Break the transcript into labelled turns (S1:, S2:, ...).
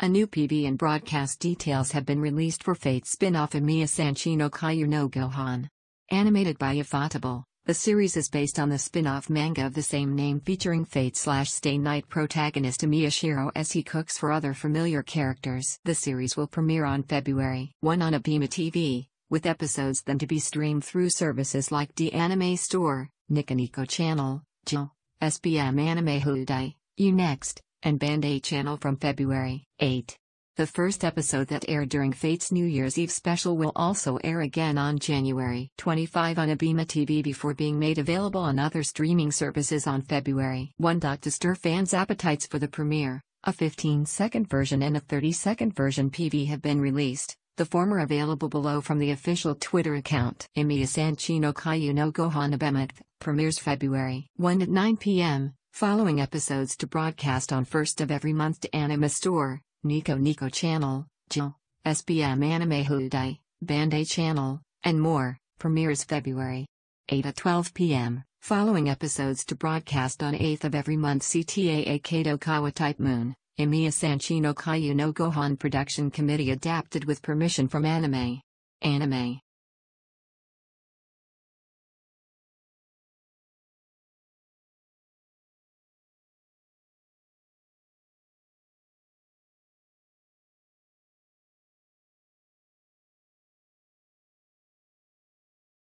S1: A new PV and broadcast details have been released for Fate spin-off Emiya Sanchino Kayu no Gohan. Animated by Ifatable, the series is based on the spin-off manga of the same name featuring Fate slash Stay Night protagonist Emiya Shiro as he cooks for other familiar characters. The series will premiere on February 1 on Abima TV, with episodes then to be streamed through services like D Anime Store, Nikoniko Channel, JL, SBM Anime Hudai, Unext, and Band A channel from February 8. The first episode that aired during Fate's New Year's Eve special will also air again on January 25 on Abima TV before being made available on other streaming services on February 1. To stir fans' appetites for the premiere, a 15 second version and a 30 second version PV have been released, the former available below from the official Twitter account. Emiya Sanchino Kayu no Gohan Abemet premieres February 1 at 9 p.m. Following episodes to broadcast on first of every month to Anime Store, Nico Nico Channel, Jill, SBM Anime Hudai, Bandai Channel, and more, premieres February 8 at 12 p.m. Following episodes to broadcast on 8th of every month CTAA Kato Kawa Type Moon, Emiya Sanchino Kayu no Gohan Production Committee adapted with permission from Anime. Anime.